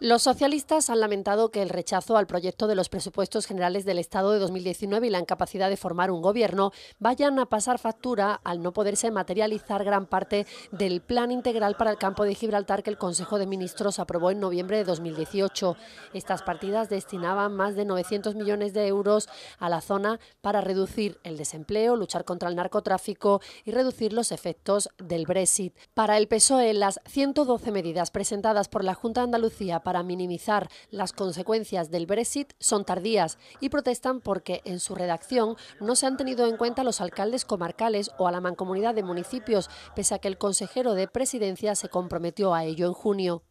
Los socialistas han lamentado que el rechazo al proyecto de los presupuestos generales del Estado de 2019 y la incapacidad de formar un gobierno vayan a pasar factura al no poderse materializar gran parte del plan integral para el campo de Gibraltar que el Consejo de Ministros aprobó en noviembre de 2018. Estas partidas destinaban más de 900 millones de euros a la zona para reducir el desempleo, luchar contra el narcotráfico y reducir los efectos del Brexit. Para el PSOE, las 112 medidas presentadas por la Junta de Andalucía para minimizar las consecuencias del Brexit son tardías y protestan porque en su redacción no se han tenido en cuenta los alcaldes comarcales o a la mancomunidad de municipios, pese a que el consejero de presidencia se comprometió a ello en junio.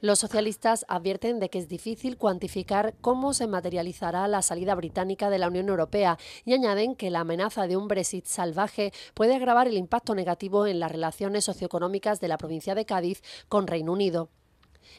Los socialistas advierten de que es difícil cuantificar cómo se materializará la salida británica de la Unión Europea y añaden que la amenaza de un Brexit salvaje puede agravar el impacto negativo en las relaciones socioeconómicas de la provincia de Cádiz con Reino Unido.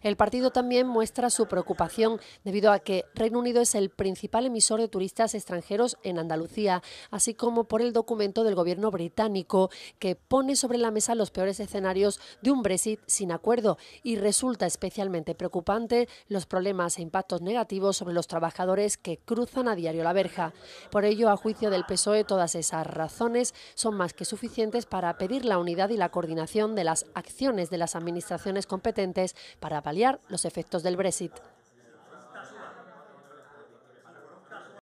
El partido también muestra su preocupación debido a que Reino Unido es el principal emisor de turistas extranjeros en Andalucía, así como por el documento del gobierno británico que pone sobre la mesa los peores escenarios de un Brexit sin acuerdo y resulta especialmente preocupante los problemas e impactos negativos sobre los trabajadores que cruzan a diario la verja. Por ello, a juicio del PSOE, todas esas razones son más que suficientes para pedir la unidad y la coordinación de las acciones de las administraciones competentes para para paliar los efectos del Brexit.